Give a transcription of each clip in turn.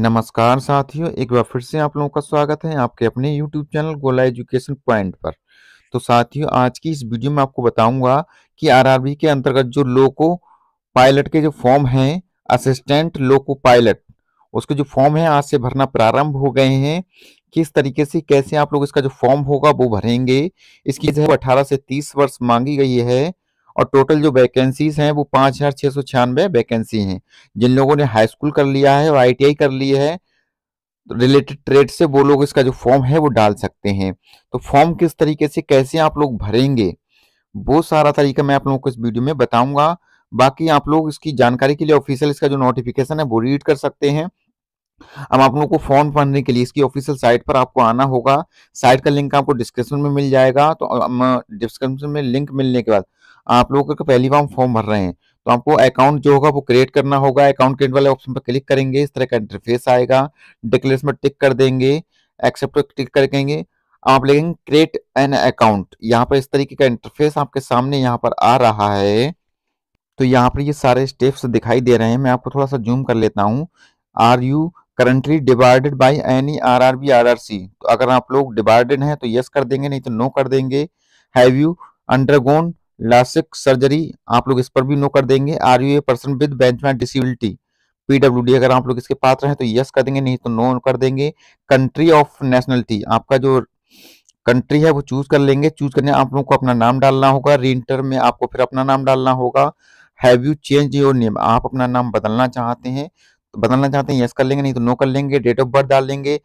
नमस्कार साथियों एक बार फिर से आप लोगों का स्वागत है आपके अपने YouTube channel Gola education point पर तो साथियों आज की इस वीडियो में आपको बताऊंगा कि आरआरबी के अंतर्गत जो लोको पायलट के जो फॉर्म हैं असिस्टेंट लोको पायलट उसके जो फॉर्म है आज से भरना प्रारंभ हो गए हैं किस तरीके से कैसे आप लोग इसका जो फॉर्म होगा वो भरेंगे इसकी जो है अठारह से तीस वर्ष मांगी गई है और टोटल जो वैकेंसीज हैं वो पाँच हज़ार छः सौ छियानवे वैकेंसी हैं जिन लोगों ने हाई स्कूल कर लिया है और आईटीआई कर ली है रिलेटेड ट्रेड से वो लोग इसका जो फॉर्म है वो डाल सकते हैं तो फॉर्म किस तरीके से कैसे आप लोग भरेंगे वो सारा तरीका मैं आप लोगों को इस वीडियो में बताऊंगा बाकी आप लोग इसकी जानकारी के लिए ऑफिशियल इसका जो नोटिफिकेशन है वो रीड कर सकते हैं हम आप लोग को फॉर्म भरने के लिए इसकी ऑफिशियल साइट पर आपको आना होगा साइट का लिंक आपको डिस्क्रिप्शन में मिल जाएगा तो डिस्क्रिप्शन में लिंक मिलने के बाद आप लोग पहली बार फॉर्म भर रहे हैं तो आपको अकाउंट जो होगा वो क्रिएट करना होगा अकाउंट क्रिएट वाले ऑप्शन पर क्लिक करेंगे इस तरह का इंटरफेस आएगा डिक्लेस में टिक कर देंगे एक्सेप्ट टिक कर देंगे आप लेंगे क्रिएट एन अकाउंट यहाँ पर इस तरीके का इंटरफेस आपके सामने यहाँ पर आ रहा है तो यहाँ पर ये सारे स्टेप्स दिखाई दे रहे हैं मैं आपको थोड़ा सा जूम कर लेता हूँ are you currently divided by any R R B R R C तो अगर आप लोग डिवाइडेड हैं तो यस कर देंगे नहीं तो नो कर देंगे have you undergone LASIK surgery आप लोग इस पर भी नो कर देंगे are you a person with benchmark disability D अगर आप लोग इसके पात्र हैं तो यस कर देंगे नहीं तो नो कर देंगे कंट्री ऑफ नेशनलिटी आपका जो कंट्री है वो चूज कर लेंगे चूज करने आप लोगों को अपना नाम डालना होगा रिंटर में आपको फिर अपना नाम डालना होगा have you change your name आप अपना नाम बदलना चाहते हैं बदलना चाहते हैं यस कर लेंगे नहीं तो नो कर लेंगे डेट ऑफ बर्थ डाल लेंगे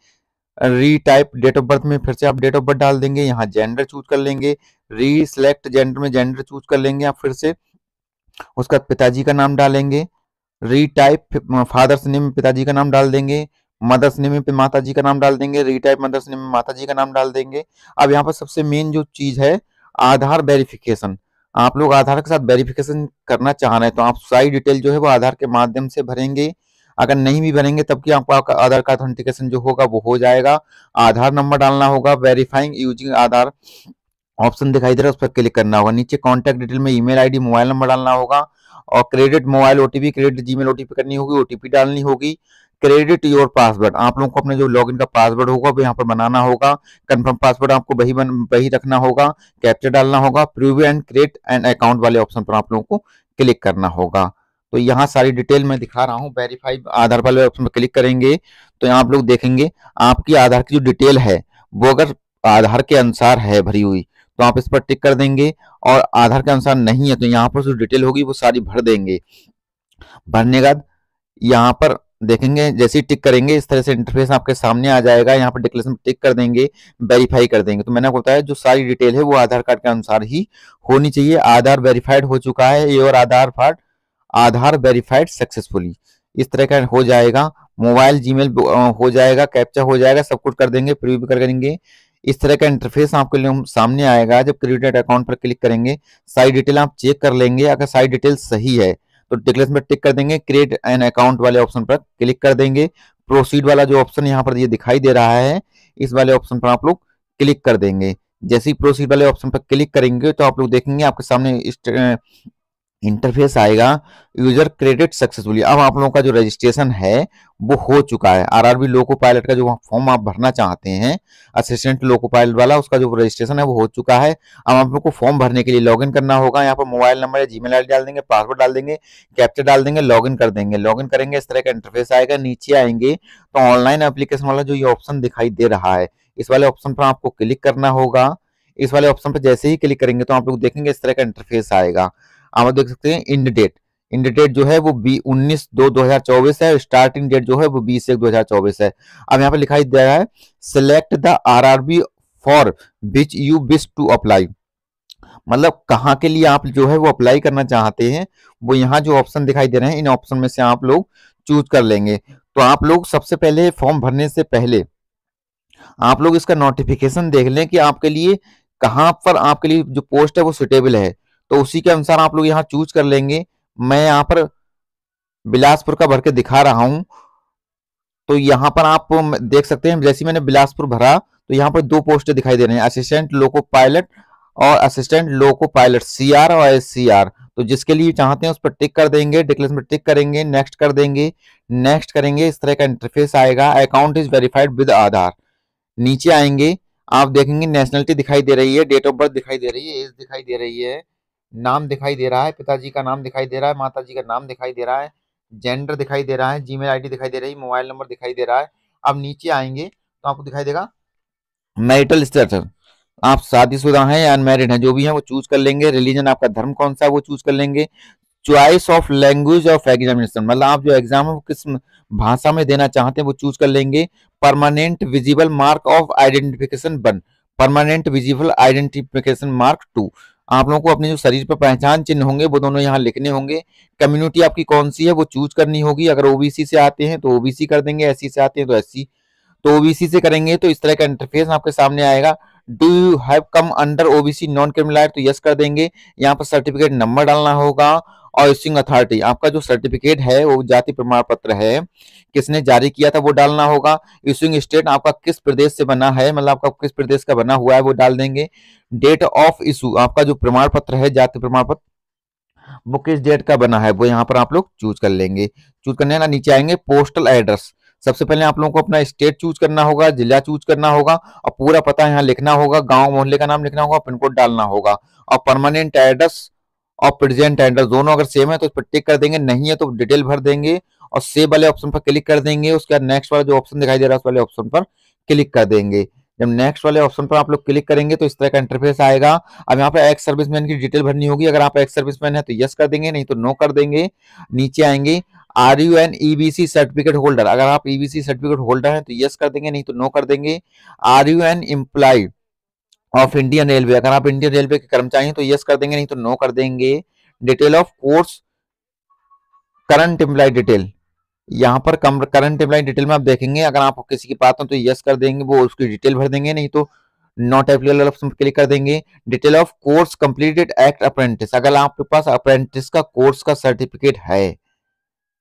रीटाइप डेट ऑफ बर्थ में फिर से आप डेट ऑफ बर्थ डाल देंगे यहाँ जेंडर चूज कर लेंगे री सिलेक्ट जेंडर में जेंडर चूज कर लेंगे आप फिर से उसका पिताजी का नाम डालेंगे रीटाइप फादर्स नेम में पिताजी का नाम डाल देंगे मदर्स नेम में माता जी का नाम डाल देंगे रीटाइप मदर्स नेम में माता जी का नाम डाल देंगे अब यहाँ पर सबसे मेन जो चीज है आधार वेरिफिकेशन आप लोग आधार के साथ वेरिफिकेशन करना चाह रहे हैं तो आप सारी डिटेल जो है वो आधार के माध्यम से भरेंगे अगर नहीं भी भरेंगे तब की आपका आधार का ऑथेंटिकेशन जो होगा वो हो जाएगा आधार नंबर डालना होगा वेरीफाइंग यूजिंग आधार ऑप्शन दिखाई दे रहा है उस पर क्लिक करना होगा नीचे कॉन्टैक्ट डिटेल में ईमेल आईडी मोबाइल नंबर डालना होगा और credit mobile OTP credit Gmail OTP करनी होगी ओटीपी डालनी होगी क्रेडिट योर पासवर्ड आप लोगों को अपने जो लॉगिन का पासवर्ड होगा वो यहाँ पर बनाना होगा कंफर्म पासवर्ड आपको वही बन वही रखना होगा कैप्चर डालना होगा prove and create and account वाले ऑप्शन पर आप लोगों को क्लिक करना होगा तो यहाँ सारी डिटेल मैं दिखा रहा हूँ वेरीफाई आधार वाले ऑप्शन पर क्लिक करेंगे तो यहाँ आप लोग देखेंगे आपकी आधार की जो डिटेल है वो अगर आधार के अनुसार है भरी हुई तो आप इस पर टिक कर देंगे और आधार के अनुसार नहीं है तो यहाँ पर जो डिटेल होगी वो सारी भर देंगे भरने के बाद यहाँ पर देखेंगे जैसे ही टिक करेंगे इस तरह से इंटरफेस आपके सामने आ जाएगा यहाँ पर डिक्लेरेशन टिक कर देंगे वेरीफाई कर देंगे तो मैंने आपको बताया जो सारी डिटेल है वो आधार कार्ड के अनुसार ही होनी चाहिए आधार वेरीफाइड हो चुका है और Aadhaar card Aadhaar verified successfully इस तरह का हो जाएगा मोबाइल जीमेल हो जाएगा कैप्चा हो जाएगा सब कुछ कर देंगे प्रीव्यू भी कर देंगे इस तरह का इंटरफेस आपके लिए सामने आएगा जब क्रेडिट अकाउंट पर क्लिक करेंगे सारी डिटेल आप चेक कर लेंगे अगर सारी डिटेल सही है तो डिक्लेरेशन में टिक कर देंगे क्रिएट एन अकाउंट वाले ऑप्शन पर क्लिक कर देंगे प्रोसीड वाला जो ऑप्शन यहाँ पर ये दिखाई दे रहा है इस वाले ऑप्शन पर आप लोग क्लिक कर देंगे जैसे ही प्रोसीड वाले ऑप्शन पर क्लिक करेंगे तो आप लोग देखेंगे आपके सामने इंटरफेस आएगा यूजर क्रेडिट सक्सेसफुली अब आप लोगों का जो रजिस्ट्रेशन है वो हो चुका है आरआरबी लोको पायलट का जो फॉर्म आप भरना चाहते हैं असिस्टेंट लोको पायलट वाला उसका जो रजिस्ट्रेशन है वो हो चुका है अब आप लोग को फॉर्म भरने के लिए लॉगिन करना होगा यहाँ पर मोबाइल नंबर या जीमेल आईडी डाल देंगे पासवर्ड डाल देंगे कैप्चर डाल देंगे लॉगिन कर देंगे लॉगिन करेंगे इस तरह का इंटरफेस आएगा नीचे आएंगे तो ऑनलाइन एप्लीकेशन वाला जो ये ऑप्शन दिखाई दे रहा है इस वाले ऑप्शन पर आपको क्लिक करना होगा इस वाले ऑप्शन पर जैसे ही क्लिक करेंगे तो आप लोग देखेंगे इस तरह का इंटरफेस आएगा आप देख सकते हैं इंड डेट इंड डेट जो है वो बी उन्नीस दो दो हजार चौबीस है स्टार्टिंग डेट जो है वो बीस एक दो हजार चौबीस है अब यहाँ पर लिखाई दे रहा है select the R R B for which you wish to apply मतलब कहाँ के लिए आप जो है वो अप्लाई करना चाहते हैं वो यहाँ जो ऑप्शन दिखाई दे रहे हैं इन ऑप्शन में से आप लोग चूज कर लेंगे तो आप लोग सबसे पहले फॉर्म भरने से पहले आप लोग इसका नोटिफिकेशन देख लें कि आपके लिए कहाँ पर आपके लिए जो पोस्ट है वो सुटेबल है तो उसी के अनुसार आप लोग यहाँ चूज कर लेंगे मैं यहाँ पर बिलासपुर का भर के दिखा रहा हूं तो यहाँ पर आप देख सकते हैं जैसे मैंने बिलासपुर भरा तो यहाँ पर दो पोस्ट दिखाई दे रहे हैं असिस्टेंट लोको पायलट और असिस्टेंट लोको पायलट सीआर और आर तो जिसके लिए चाहते हैं उस पर टिक कर देंगे डिक्लेरेशन पर टिक करेंगे नेक्स्ट कर देंगे नेक्स्ट करेंगे इस तरह का इंटरफेस आएगा account is verified with Aadhaar नीचे आएंगे आप देखेंगे नेशनलिटी दिखाई दे रही है डेट ऑफ बर्थ दिखाई दे रही है एज दिखाई दे रही है नाम दिखाई दे रहा है पिताजी का नाम दिखाई दे रहा है माता जी का नाम दिखाई दे रहा है जेंडर दिखाई दे रहा है जीमेल आईडी दिखाई दे रही है मोबाइल नंबर दिखाई दे रहा है अब नीचे आएंगे तो आपको दिखाई देगा मैरिटल स्टेटस आप शादीशुदा हैं या अनमेरिड हैं जो भी हैं वो चूज कर लेंगे रिलीजन आपका धर्म कौन सा है वो चूज कर लेंगे choice of language of examination मतलब आप जो एग्जाम है वो किस भाषा में देना चाहते हैं वो चूज कर लेंगे permanent visible mark of identification one permanent visible identification mark two आप लोगों को अपने जो शरीर पर पहचान चिन्ह होंगे वो दोनों यहाँ लिखने होंगे कम्युनिटी आपकी कौन सी है वो चूज करनी होगी अगर ओबीसी से आते हैं तो ओबीसी कर देंगे एससी से आते हैं तो एससी तो ओबीसी से करेंगे तो इस तरह का इंटरफेस आपके सामने आएगा do you have come under OBC non criminal तो यस कर देंगे यहाँ पर सर्टिफिकेट नंबर डालना होगा और इश्यूइंग अथॉरिटी आपका जो सर्टिफिकेट है वो जाति प्रमाण पत्र है किसने जारी किया था वो डालना होगा इश्यूइंग स्टेट आपका किस प्रदेश से बना है मतलब आपका किस प्रदेश का बना हुआ है वो डाल देंगे डेट ऑफ इशू आपका जो प्रमाण पत्र है जाति प्रमाण पत्र वो किस डेट का बना है वो यहाँ पर आप लोग चूज कर लेंगे चूज करने ना नीचे आएंगे पोस्टल एड्रेस सबसे पहले आप लोगों को अपना स्टेट चूज करना होगा जिला चूज करना होगा और पूरा पता यहाँ लिखना होगा गांव मोहल्ले का नाम लिखना होगा पिन कोड डालना होगा और परमानेंट एड्रेस और प्रेजेंट एंडर दोनों अगर सेम है तो इस पर टिक कर देंगे नहीं है तो डिटेल भर देंगे और सेव वाले ऑप्शन पर क्लिक कर देंगे उसके बाद नेक्स्ट वाला जो ऑप्शन दिखाई दे रहा है उस वाले ऑप्शन पर क्लिक कर देंगे जब नेक्स्ट वाले ऑप्शन पर आप लोग क्लिक करेंगे तो इस तरह का इंटरफेस आएगा अब यहाँ पर एक्स सर्विसमैन की डिटेल भरनी होगी अगर आप एक्स सर्विसमैन है तो यस कर देंगे नहीं तो नो कर देंगे नीचे आएंगे are you an EBC certificate holder अगर आप ईबीसी सर्टिफिकेट होल्डर हैं तो यस कर देंगे नहीं तो नो कर देंगे are you an employed of Indian railway अगर आप इंडियन रेलवे के कर्मचारी हैं तो यस कर देंगे नहीं तो नो कर देंगे detail of course current employ detail यहाँ पर कम करंट एम्प्लॉय डिटेल में आप देखेंगे अगर आप किसी की बात हो तो यस कर देंगे वो उसकी डिटेल भर देंगे नहीं तो नॉट एप्लीकेबल ऑप्शन क्लिक कर देंगे detail of course completed act apprentice अगर आपके पास अप्रेंटिस का कोर्स का सर्टिफिकेट है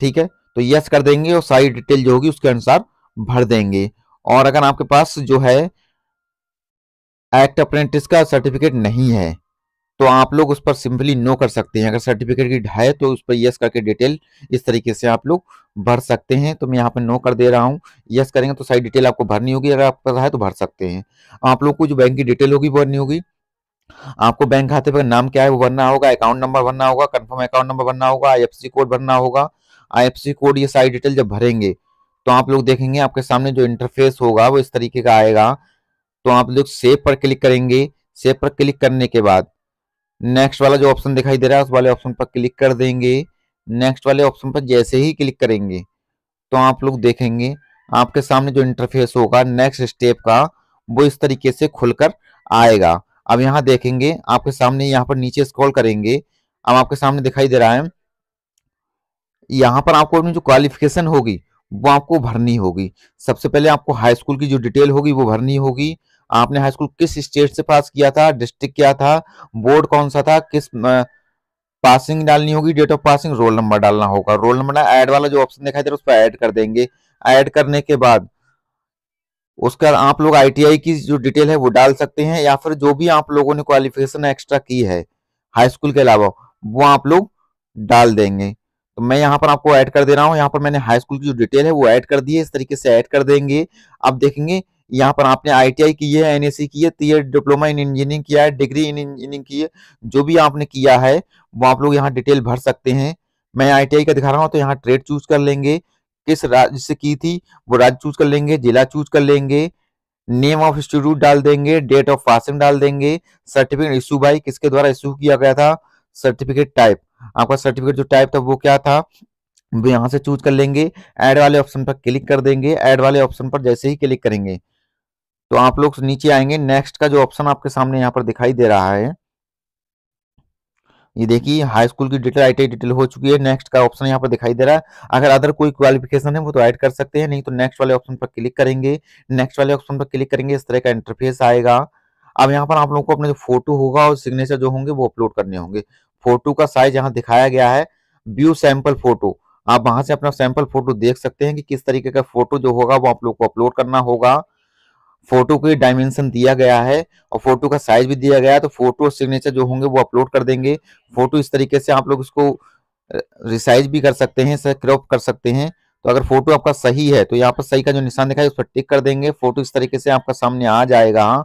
ठीक है तो यस कर देंगे और सारी डिटेल जो होगी उसके अनुसार भर देंगे और अगर आपके पास जो है एक्ट अप्रेंटिस का सर्टिफिकेट नहीं है तो आप लोग उस पर सिंपली नो कर सकते हैं अगर सर्टिफिकेट की है तो उस पर यस करके डिटेल इस तरीके से आप लोग भर सकते हैं तो मैं यहाँ पर नो कर दे रहा हूँ यस करेंगे तो सारी डिटेल आपको भरनी होगी अगर आपका है तो भर सकते हैं आप लोग को जो बैंक की डिटेल होगी भरनी होगी आपको बैंक खाते पर नाम क्या है वो भरना होगा अकाउंट नंबर भरना होगा कंफर्म अकाउंट नंबर भरना होगा आईएफसी कोड भरना होगा आईएफसी कोड ये सारी डिटेल जब भरेंगे तो आप लोग देखेंगे आपके सामने जो इंटरफेस होगा वो इस तरीके का आएगा तो आप लोग सेव पर क्लिक करेंगे सेव पर क्लिक करने के बाद नेक्स्ट वाला जो ऑप्शन दिखाई दे रहा है उस वाले ऑप्शन पर क्लिक कर देंगे नेक्स्ट वाले ऑप्शन पर जैसे ही क्लिक करेंगे तो आप लोग देखेंगे आपके सामने जो इंटरफेस होगा नेक्स्ट स्टेप का वो इस तरीके से खुलकर आएगा अब यहाँ देखेंगे आपके सामने यहाँ पर नीचे स्क्रॉल करेंगे अब आपके सामने दिखाई दे रहा है यहाँ पर आपको अपनी जो क्वालिफिकेशन होगी वो आपको भरनी होगी सबसे पहले आपको हाई स्कूल की जो डिटेल होगी वो भरनी होगी आपने हाई स्कूल किस स्टेट से पास किया था डिस्ट्रिक्ट क्या था बोर्ड कौन सा था किस पासिंग डालनी होगी date of passing roll number डालना होगा रोल नंबर ना ऐड वाला जो ऑप्शन दिखाई दे रहा है उस पर ऐड कर देंगे ऐड करने के बाद उसके बाद आप लोग आईटीआई की जो डिटेल है वो डाल सकते हैं या फिर जो भी आप लोगों ने क्वालिफिकेशन एक्स्ट्रा की है हाई स्कूल के अलावा वो आप लोग डाल देंगे तो मैं यहाँ पर आपको ऐड कर दे रहा हूँ यहाँ पर मैंने हाई स्कूल की जो डिटेल है वो ऐड कर दी है इस तरीके से ऐड कर देंगे आप देखेंगे यहाँ पर आपने आईटीआई की है एनएससी की है तीय डिप्लोमा इन इंजीनियरिंग किया है डिग्री इन इंजीनियरिंग की है जो भी आपने किया है वो आप लोग यहाँ डिटेल भर सकते हैं मैं आईटीआई का दिखा रहा हूँ तो यहाँ ट्रेड चूज कर लेंगे किस राज्य से की थी वो राज्य चूज कर लेंगे जिला चूज कर लेंगे नेम ऑफ इंस्टीट्यूट डाल देंगे डेट ऑफ पासिंग डाल देंगे सर्टिफिकेट इशू बाई किसके द्वारा इशू किया गया था सर्टिफिकेट टाइप आपका सर्टिफिकेट जो टाइप था वो क्या था वो यहाँ से चूज कर लेंगे ऐड वाले ऑप्शन पर क्लिक कर देंगे ऐड वाले ऑप्शन पर जैसे ही क्लिक करेंगे तो आप लोग नीचे आएंगे नेक्स्ट का जो ऑप्शन आपके सामने यहाँ पर दिखाई दे रहा है ये देखिए हाई स्कूल की डिटेल आई डिटेल हो चुकी है नेक्स्ट का ऑप्शन यहाँ पर दिखाई दे रहा है अगर अदर कोई क्वालिफिकेशन है वो तो ऐड कर सकते हैं नहीं तो नेक्स्ट वाले ऑप्शन पर क्लिक करेंगे नेक्स्ट वाले ऑप्शन पर क्लिक करेंगे इस तरह का इंटरफेस आएगा अब यहाँ पर आप लोगों को अपने जो फोटो होगा और सिग्नेचर जो होंगे वो अपलोड करने होंगे फोटो का साइज यहाँ दिखाया गया है व्यू सैंपल फोटो आप वहां से अपना सैंपल फोटो देख सकते हैं कि किस तरीके का फोटो जो होगा वो आप लोग को अपलोड करना होगा फोटो के डायमेंशन दिया गया है और फोटो का साइज भी दिया गया है तो फोटो और सिग्नेचर जो होंगे वो अपलोड कर देंगे फोटो इस तरीके से आप लोग इसको रिसाइज भी कर सकते हैं क्रॉप कर सकते हैं तो अगर फोटो आपका सही है तो यहाँ पर सही का जो निशान दिखाई उस पर टिक कर देंगे फोटो इस तरीके से आपका सामने आ जाएगा हाँ।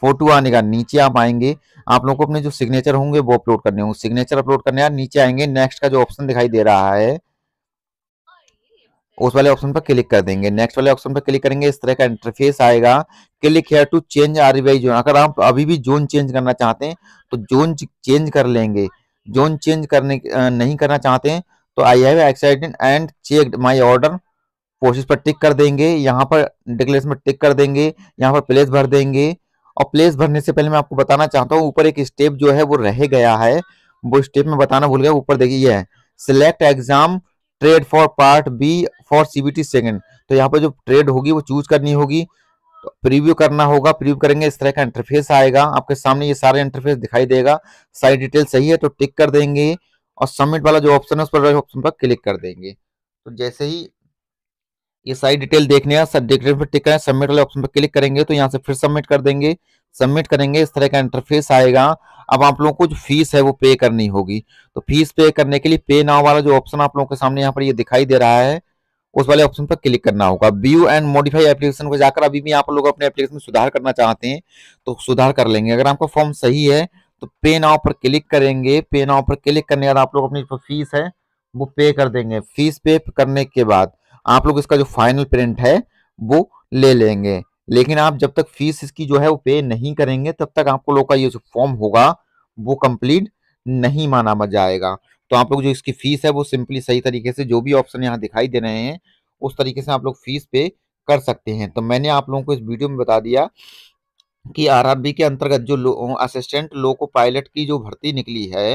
फोटो आने का नीचे आप आएंगे आप लोगों को अपने जो सिग्नेचर होंगे वो अपलोड करने होंगे सिग्नेचर अपलोड करने नीचे आएंगे नेक्स्ट का जो ऑप्शन दिखाई दे रहा है उस वाले ऑप्शन पर क्लिक कर देंगे नेक्स्ट वाले ऑप्शन पर क्लिक करेंगे इस तरह का इंटरफेस आएगा click here to change R zone अगर आप अभी भी जोन चेंज करना चाहते हैं तो जोन चेंज कर लेंगे जोन चेंज करने नहीं करना चाहते हैं तो I have excited and check my order process पर टिक कर देंगे यहाँ पर डिक्लेरेशन में टिक कर देंगे यहाँ पर प्लेस भर देंगे और प्लेस भरने से पहले मैं आपको बताना चाहता हूँ ऊपर एक स्टेप जो है वो रह गया है वो स्टेप में बताना भूल गया ऊपर देखिए select exam trade for part B for CBT second तो यहाँ पर जो ट्रेड होगी वो चूज करनी होगी तो प्रीव्यू करना होगा प्रीव्यू करेंगे इस तरह का इंटरफेस आएगा आपके सामने ये सारे इंटरफेस दिखाई देगा सारी डिटेल सही है तो टिक कर देंगे और सबमिट वाला जो ऑप्शन है उस पर ऑप्शन पर क्लिक कर देंगे तो जैसे ही ये सारी डिटेल देखने सब डिटेल पर टिक करें सबमिट वाले ऑप्शन पर क्लिक करेंगे तो यहाँ से फिर सबमिट कर देंगे सबमिट करेंगे इस तरह का इंटरफेस आएगा अब आप लोगों को जो फीस है वो पे करनी होगी तो फीस पे करने के लिए पे नाउ वाला जो ऑप्शन आप लोगों के सामने यहाँ पर ये दिखाई दे रहा है उस वाले ऑप्शन पर क्लिक करना होगा व्यू एंड मॉडिफाई एप्लीकेशन को जाकर अभी भी आप लोग अपने एप्लीकेशन में सुधार करना चाहते हैं तो सुधार कर लेंगे अगर आपका फॉर्म सही है तो पे नाव पर क्लिक करेंगे पे नाव पर क्लिक करने के बाद आप लोग अपनी जो फीस है वो पे कर देंगे फीस पे करने के बाद आप लोग इसका जो फाइनल प्रिंट है वो ले लेंगे लेकिन आप जब तक फीस इसकी जो है वो पे नहीं करेंगे तब तक आपको लोग का ये जो फॉर्म होगा वो कंप्लीट नहीं माना जाएगा तो आप लोग जो इसकी फीस है वो सिंपली सही तरीके से जो भी ऑप्शन यहाँ दिखाई दे रहे हैं उस तरीके से आप लोग फीस पे कर सकते हैं तो मैंने आप लोगों को इस वीडियो में बता दिया कि आरआरबी के अंतर्गत जो लो, असिस्टेंट लोको पायलट की जो भर्ती निकली है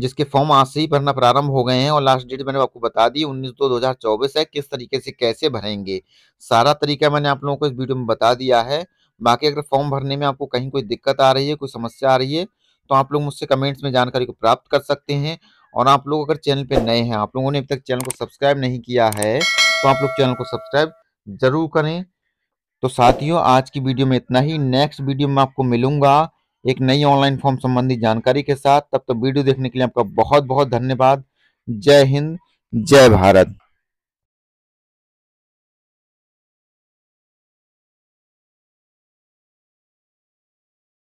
जिसके फॉर्म आज से ही भरना प्रारंभ हो गए हैं और लास्ट डेट मैंने आपको बता दी उन्नीस दो दो हज़ार चौबीस है किस तरीके से कैसे भरेंगे सारा तरीका मैंने आप लोगों को इस वीडियो में बता दिया है बाकी अगर फॉर्म भरने में आपको कहीं कोई दिक्कत आ रही है कोई समस्या आ रही है तो आप लोग मुझसे कमेंट्स में जानकारी को प्राप्त कर सकते हैं और आप लोग अगर चैनल पर नए हैं आप लोगों ने अभी तक चैनल को सब्सक्राइब नहीं किया है तो आप लोग चैनल को सब्सक्राइब ज़रूर करें तो साथियों आज की वीडियो में इतना ही नेक्स्ट वीडियो में आपको मिलूंगा एक नई ऑनलाइन फॉर्म संबंधी जानकारी के साथ तब तक तो वीडियो देखने के लिए आपका बहुत बहुत धन्यवाद जय हिंद जय भारत